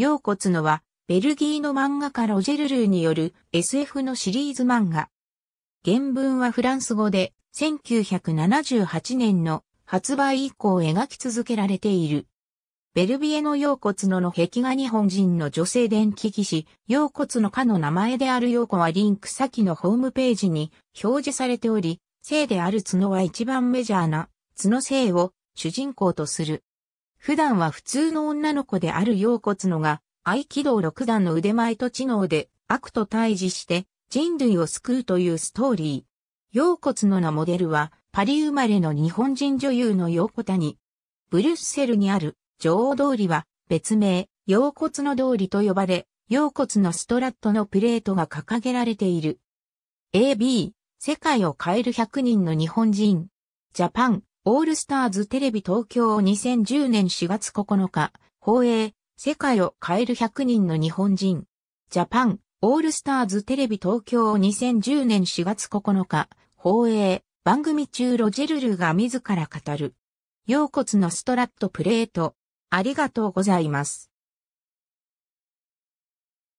楊骨のは、ベルギーの漫画家ロジェルルーによる SF のシリーズ漫画。原文はフランス語で、1978年の発売以降描き続けられている。ベルビエの楊骨のの壁画日本人の女性電気技師、楊骨の家の名前である楊子はリンク先のホームページに表示されており、性である角は一番メジャーな角性を主人公とする。普段は普通の女の子である陽骨のが、合気道六段の腕前と知能で悪と対峙して人類を救うというストーリー。陽骨の名モデルはパリ生まれの日本人女優の陽子谷。ブリュッセルにある女王通りは別名、陽骨の通りと呼ばれ、陽骨のストラットのプレートが掲げられている。AB、世界を変える100人の日本人。ジャパン、オールスターズテレビ東京2010年4月9日、放映、世界を変える100人の日本人。ジャパン、オールスターズテレビ東京2010年4月9日、放映、番組中ロジェルルが自ら語る。腰骨のストラットプレート。ありがとうございます。